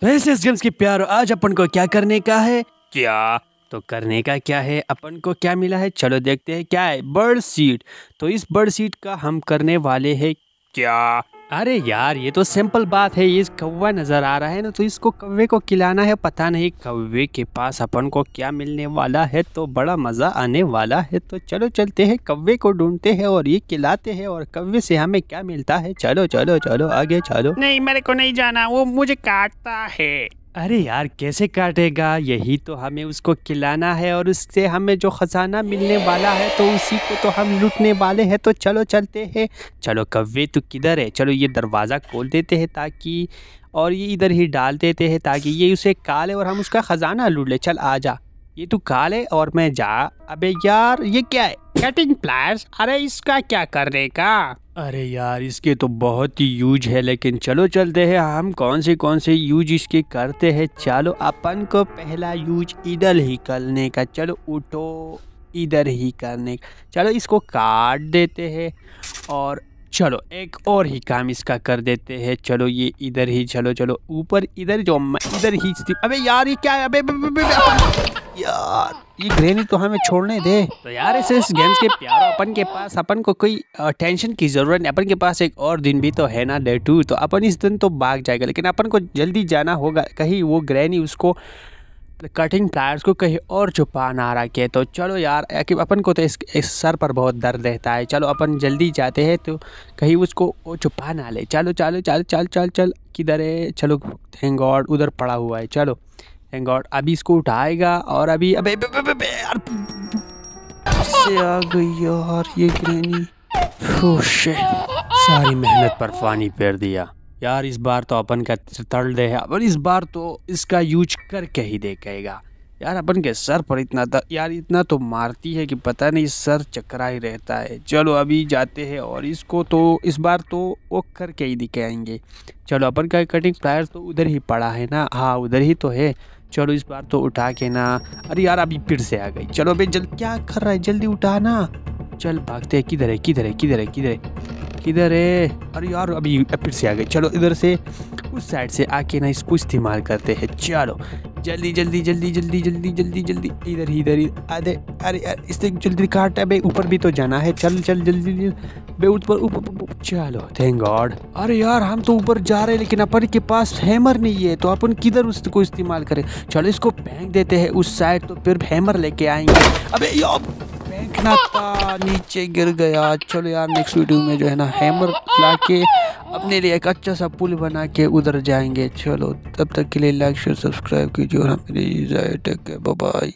तो ऐसे गेम्स की प्यार आज अपन को क्या करने का है क्या तो करने का क्या है अपन को क्या मिला है चलो देखते हैं क्या है बर्ड सीट तो इस बर्ड सीट का हम करने वाले हैं क्या अरे यार ये तो सिंपल बात है ये कौवा नज़र आ रहा है ना तो इसको कौवे को खिलाना है पता नहीं कौवे के पास अपन को क्या मिलने वाला है तो बड़ा मज़ा आने वाला है तो चलो चलते हैं कौवे को ढूंढते हैं और ये खिलाते हैं और कौवे से हमें क्या मिलता है चलो चलो चलो आगे चलो नहीं मेरे को नहीं जाना वो मुझे काटता है अरे यार कैसे काटेगा यही तो हमें उसको खिलाना है और उससे हमें जो ख़जाना मिलने वाला है तो उसी को तो हम लूटने वाले हैं तो चलो चलते हैं चलो कव्वे तो किधर है चलो ये दरवाज़ा खोल देते हैं ताकि और ये इधर ही डाल देते हैं ताकि ये उसे काले और हम उसका ख़जाना लूट ले चल आ जा ये तो काले और मैं जा अबे यार ये क्या है कटिंग प्लायर्स अरे इसका क्या करने का अरे यार इसके तो बहुत ही यूज है लेकिन चलो चलते हैं हम कौन से कौन से यूज इसके करते हैं चलो अपन को पहला यूज इधर ही करने का चलो उठो इधर ही करने का चलो इसको काट देते हैं और चलो एक और ही काम इसका कर देते हैं चलो ये इधर ही चलो चलो ऊपर इधर जो इधर ही अबे यार ये क्या है अबे, यार ये ग्रेनी तो हमें छोड़ने दे तो यार ऐसे इस गेम्स के प्यार अपन के पास अपन को कोई टेंशन की ज़रूरत नहीं अपन के पास एक और दिन भी तो है ना डे टू तो अपन इस दिन तो भाग जाएगा लेकिन अपन को जल्दी जाना होगा कहीं वो ग्रहणी उसको कटिंग प्लायर्स को कहीं और छुपा ना रखे तो चलो यार अपन को तो इस, इस सर पर बहुत दर्द रहता है चलो अपन जल्दी जाते हैं तो कहीं उसको वो छुपा ना ले चलो चलो चल चल चल चल किधर है चलो थैंक गॉड उधर पड़ा हुआ है चलो थैंक गॉड अभी इसको उठाएगा और अभी अबे यार आ गई यार ये सारी मेहनत पर पानी फेर दिया यार इस बार तो अपन का तड़ दे है अपन इस बार तो इसका यूज करके ही देखेगा यार अपन के सर पर इतना यार इतना तो मारती है कि पता नहीं सर चकरा ही रहता है चलो अभी जाते हैं और इसको तो इस बार तो वो करके ही दिखाएंगे चलो अपन का कटिंग प्लायर तो उधर ही पड़ा है ना हाँ उधर ही तो है चलो इस बार तो उठा के ना अरे यार अभी फिर से आ गई चलो अभी जल्द क्या कर रहा है जल्दी उठाना चल भागते हैं किधर है किधर है किधर है किधर है किधर है अरे यार अभी फिर से आ गए चलो इधर से उस साइड से आके ना इसको इस्तेमाल करते हैं चलो जल्दी जल्दी जल्दी जल्दी जल्दी जल्दी जल्दी इधर इधर अरे अरे इससे जल्दी काट है भाई ऊपर भी तो जाना है चल चल जल्दी बे ऊपर ऊपर चलो थैंक गॉड अरे यार हम तो ऊपर जा रहे हैं लेकिन अपन के पास हैमर नहीं है तो अपन किधर उसको इस्तेमाल करें चलो इसको फेंक देते हैं उस साइड तो फिर हैमर लेके आएंगे अबे यार देखना था नीचे गिर गया चलो यार नेक्स्ट वीडियो में जो है ना हैमर ला के अपने लिए एक अच्छा सा पुल बना के उधर जाएंगे चलो तब तक के लिए लाइक शेयर सब्सक्राइब कीजिए और हमारी टेक बाय